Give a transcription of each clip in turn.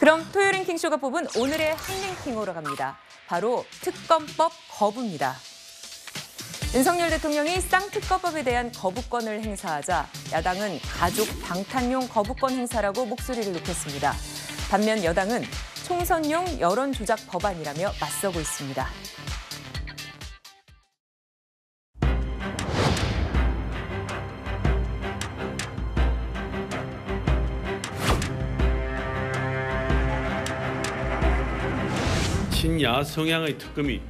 그럼 토요일엔 킹쇼가 뽑은 오늘의 한랭킹으로 갑니다. 바로 특검법 거부입니다. 윤석열 대통령이 쌍특검법에 대한 거부권을 행사하자 야당은 가족 방탄용 거부권 행사라고 목소리를 높였습니다. 반면 여당은 총선용 여론조작 법안이라며 맞서고 있습니다. 신야 성향의 특검이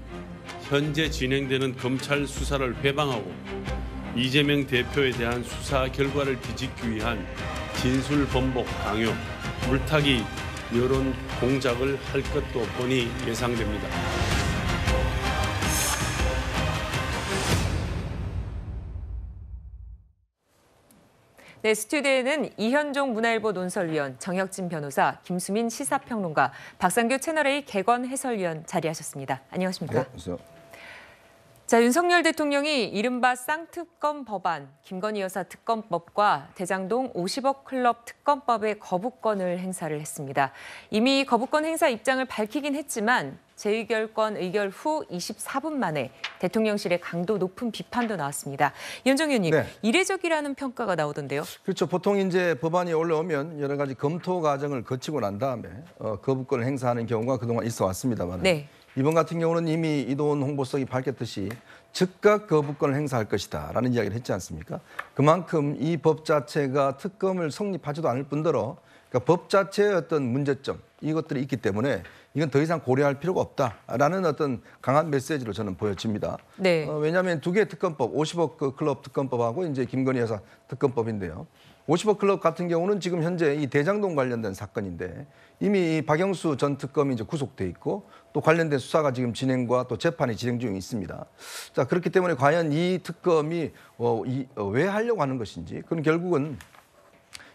현재 진행되는 검찰 수사를 회방하고 이재명 대표에 대한 수사 결과를 뒤집기 위한 진술 번복 강요, 물타기 여론 공작을 할 것도 보이 예상됩니다. 네, 스튜디오에는 이현종 문화일보 논설위원, 정혁진 변호사, 김수민 시사평론가, 박상규 채널A 개건 해설위원 자리하셨습니다. 안녕하십니까? 네, 자, 윤석열 대통령이 이른바 쌍특검 법안, 김건희 여사 특검법과 대장동 50억 클럽 특검법의 거부권을 행사를 했습니다. 이미 거부권 행사 입장을 밝히긴 했지만 재의결권 의결 후 24분 만에 대통령실의 강도 높은 비판도 나왔습니다. 연정 의원님, 네. 이례적이라는 평가가 나오던데요. 그렇죠. 보통 이제 법안이 올라오면 여러 가지 검토 과정을 거치고 난 다음에 어, 거부권을 행사하는 경우가 그동안 있어 왔습니다만 네. 이번 같은 경우는 이미 이도훈 홍보석이 밝혔듯이 즉각 거부권을 행사할 것이다 라는 이야기를 했지 않습니까? 그만큼 이 법 자체가 특검을 성립하지도 않을 뿐더러 그러니까 법 자체의 어떤 문제점, 이것들이 있기 때문에 이건 더 이상 고려할 필요가 없다라는 어떤 강한 메시지로 저는 보여집니다. 네. 어, 왜냐하면 두 개의 특검법, 50억 그 클럽 특검법하고 이제 김건희 여사 특검법인데요. 50억 클럽 같은 경우는 지금 현재 이 대장동 관련된 사건인데 이미 박영수 전 특검이 이제 구속돼 있고 또 관련된 수사가 지금 진행과 또 재판이 진행 중에 있습니다. 자 그렇기 때문에 과연 이 특검이 어, 이, 어, 왜 하려고 하는 것인지 그건 결국은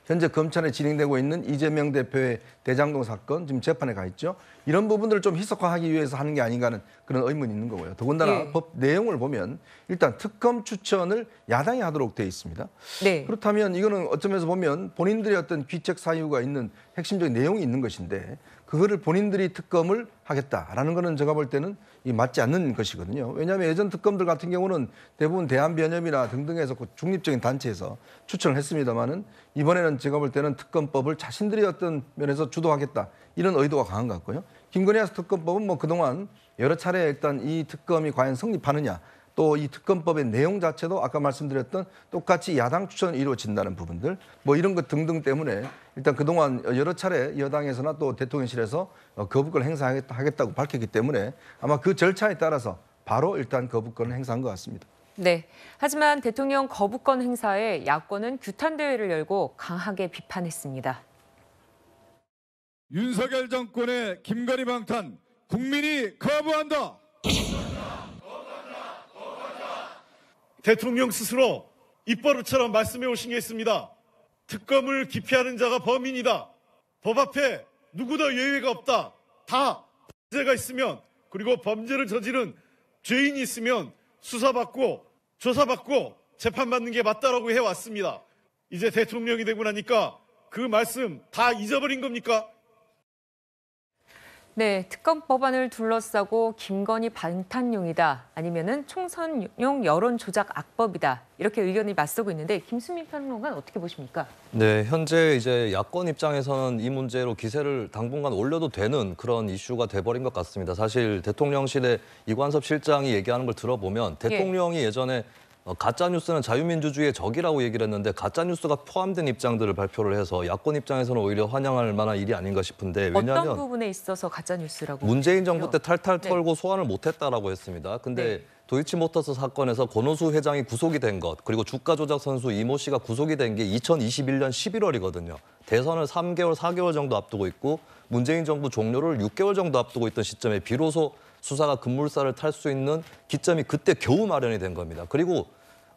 현재 검찰에 진행되고 있는 이재명 대표의 대장동 사건 지금 재판에 가 있죠. 이런 부분들을 좀 희석화하기 위해서 하는 게 아닌가 하는 그런 의문이 있는 거고요. 더군다나 네. 법 내용을 보면 일단 특검 추천을 야당이 하도록 돼 있습니다. 네. 그렇다면 이거는 어쩌면서 보면 본인들의 어떤 귀책 사유가 있는 핵심적인 내용이 있는 것인데 그거를 본인들이 특검을 하겠다라는 거는 제가 볼 때는 이 맞지 않는 것이거든요. 왜냐하면 예전 특검들 같은 경우는 대부분 대한변협이나 등등에서 중립적인 단체에서 추천을 했습니다만은 이번에는 제가 볼 때는 특검법을 자신들이 어떤 면에서 주도하겠다 이런 의도가 강한 것 같고요. 김건희 특검법은 뭐 그동안 여러 차례 일단 이 특검이 과연 성립하느냐 또이 특검법의 내용 자체도 아까 말씀드렸던 똑같이 야당 추천이 이루어진다는 부분들 뭐 이런 것 등등 때문에 일단 그동안 여러 차례 여당에서나 또 대통령실에서 어, 거부권을 행사하겠다고 밝혔기 때문에 아마 그 절차에 따라서 바로 일단 거부권을 행사한 것 같습니다. 네. 하지만 대통령 거부권 행사에 야권은 규탄 대회를 열고 강하게 비판했습니다. 윤석열 정권의 김건희 방탄 국민이 거부한다. 대통령 스스로 입버릇처럼 말씀해 오신 게 있습니다. 특검을 기피하는 자가 범인이다. 법 앞에 누구도 예외가 없다. 다 범죄가 있으면 그리고 범죄를 저지른 죄인이 있으면 수사받고 조사받고 재판받는 게 맞다라고 해왔습니다. 이제 대통령이 되고 나니까 그 말씀 다 잊어버린 겁니까? 네, 특검 법안을 둘러싸고 김건희 반탄용이다 아니면은 총선용 여론 조작 악법이다 이렇게 의견이 맞서고 있는데 김수민 평론가 어떻게 보십니까? 네, 현재 이제 야권 입장에서는 이 문제로 기세를 당분간 올려도 되는 그런 이슈가 돼버린 것 같습니다. 사실 대통령실에 이관섭 실장이 얘기하는 걸 들어보면 예. 대통령이 예. 예전에 어, 가짜 뉴스는 자유민주주의의 적이라고 얘기를 했는데 가짜 뉴스가 포함된 입장들을 발표를 해서 야권 입장에서는 오히려 환영할 만한 일이 아닌가 싶은데 왜냐하면 어떤 부분에 있어서 가짜 뉴스라고 문재인 정부 때 탈탈 네. 털고 네. 소환을 못했다라고 했습니다. 근데 네. 도이치모터스 사건에서 권오수 회장이 구속이 된 것, 그리고 주가 조작 선수 이모 씨가 구속이 된 게 2021년 11월이거든요. 대선을 3개월, 4개월 정도 앞두고 있고 문재인 정부 종료를 6개월 정도 앞두고 있던 시점에 비로소 수사가 급물살을 탈 수 있는 기점이 그때 겨우 마련이 된 겁니다. 그리고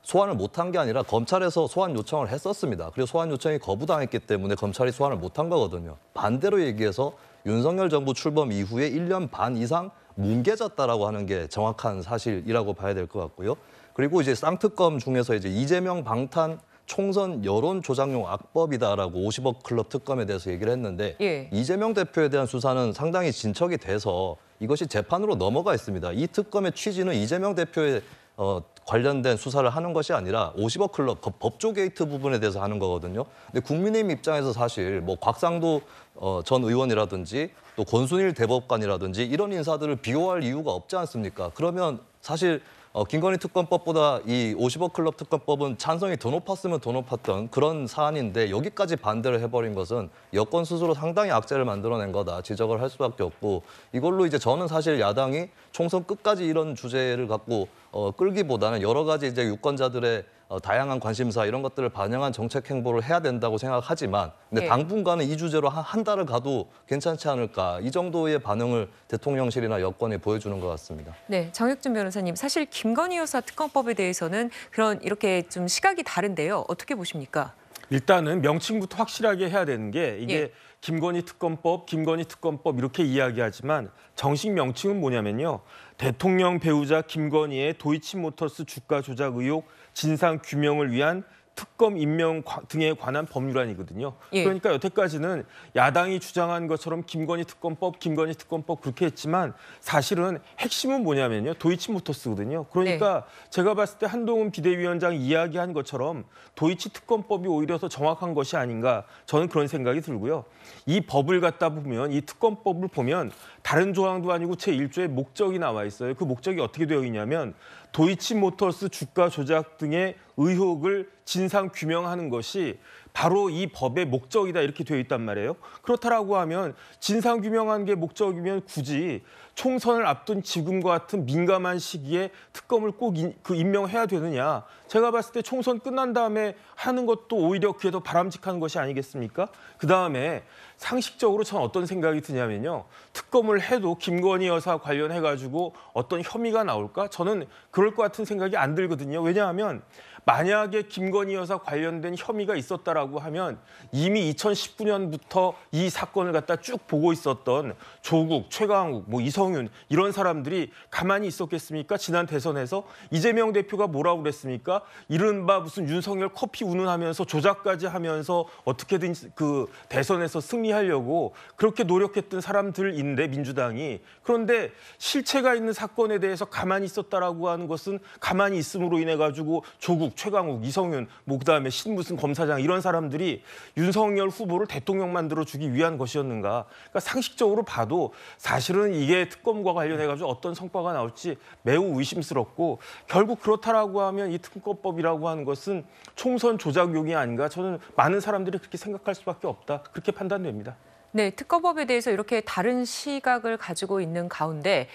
소환을 못한 게 아니라 검찰에서 소환 요청을 했었습니다. 그리고 소환 요청이 거부당했기 때문에 검찰이 소환을 못한 거거든요. 반대로 얘기해서 윤석열 정부 출범 이후에 1년 반 이상 뭉개졌다라고 하는 게 정확한 사실이라고 봐야 될 것 같고요. 그리고 이제 쌍특검 중에서 이제 이재명 방탄 총선 여론 조작용 악법이다라고 50억 클럽 특검에 대해서 얘기를 했는데 예. 이재명 대표에 대한 수사는 상당히 진척이 돼서 이것이 재판으로 넘어가 있습니다. 이 특검의 취지는 이재명 대표의 어, 관련된 수사를 하는 것이 아니라 50억 클럽 그 법조 게이트 부분에 대해서 하는 거거든요. 근데 국민의힘 입장에서 사실 뭐 곽상도 어, 전 의원이라든지 또 권순일 대법관이라든지 이런 인사들을 비호할 이유가 없지 않습니까? 그러면 사실 어, 김건희 특검법보다 이 50억 클럽 특검법은 찬성이 더 높았으면 더 높았던 그런 사안인데 여기까지 반대를 해버린 것은 여권 스스로 상당히 악재를 만들어낸 거다 지적을 할 수밖에 없고 이걸로 이제 저는 사실 야당이 총선 끝까지 이런 주제를 갖고 어, 끌기보다는 여러 가지 이제 유권자들의 어, 다양한 관심사 이런 것들을 반영한 정책 행보를 해야 된다고 생각하지만 근데 네. 당분간은 이 주제로 한, 한 달을 가도 괜찮지 않을까 이 정도의 반응을 대통령실이나 여권이 보여주는 것 같습니다. 네, 장혁준 변호사님 사실 김건희 여사 특검법에 대해서는 그런 이렇게 좀 시각이 다른데요. 어떻게 보십니까? 일단은 명칭부터 확실하게 해야 되는 게 이게 예. 김건희 특검법, 김건희 특검법 이렇게 이야기하지만 정식 명칭은 뭐냐면요. 대통령 배우자 김건희의 도이치모터스 주가 조작 의혹 진상 규명을 위한 특검 임명 등에 관한 법률안이거든요. 예. 그러니까 여태까지는 야당이 주장한 것처럼 김건희 특검법, 김건희 특검법 그렇게 했지만 사실은 핵심은 뭐냐면요. 도이치모터스거든요. 그러니까 네. 제가 봤을 때 한동훈 비대위원장 이야기한 것처럼 도이치 특검법이 오히려 더 정확한 것이 아닌가 저는 그런 생각이 들고요. 이 법을 갖다 보면 이 특검법을 보면 다른 조항도 아니고 제1조의 목적이 나와 있어요. 그 목적이 어떻게 되어 있냐면 도이치모터스 주가 조작 등의 의혹을 진상 규명하는 것이 바로 이 법의 목적이다 이렇게 되어 있단 말이에요. 그렇다라고 하면 진상 규명한 게 목적이면 굳이 총선을 앞둔 지금과 같은 민감한 시기에 특검을 꼭 그 임명해야 되느냐. 제가 봤을 때 총선 끝난 다음에 하는 것도 오히려 그게 더 바람직한 것이 아니겠습니까? 그다음에 상식적으로 저는 어떤 생각이 드냐면요. 특검을 해도 김건희 여사 관련해 가지고 어떤 혐의가 나올까? 저는 그럴 것 같은 생각이 안 들거든요. 왜냐하면 만약에 김건희 여사 관련된 혐의가 있었다라고 하면 이미 2019년부터 이 사건을 갖다 쭉 보고 있었던 조국, 최강욱, 뭐 이성윤 이런 사람들이 가만히 있었겠습니까? 지난 대선에서 이재명 대표가 뭐라고 그랬습니까? 이른바 무슨 윤석열 커피 운운하면서 조작까지 하면서 어떻게든 그 대선에서 승리하려고 그렇게 노력했던 사람들인데 민주당이 그런데 실체가 있는 사건에 대해서 가만히 있었다라고 하는 것은 가만히 있음으로 인해 가지고 조국 최강욱, 이성윤, 뭐 그다음에 신 무슨 검사장 이런 사람들이 윤석열 후보를 대통령 만들어 주기 위한 것이었는가? 그러니까 상식적으로 봐도 사실은 이게 특검과 관련해 가지고 어떤 성과가 나올지 매우 의심스럽고 결국 그렇다라고 하면 이 특검법이라고 하는 것은 총선 조작용이 아닌가? 저는 많은 사람들이 그렇게 생각할 수밖에 없다. 그렇게 판단됩니다. 네, 특검법에 대해서 이렇게 다른 시각을 가지고 있는 가운데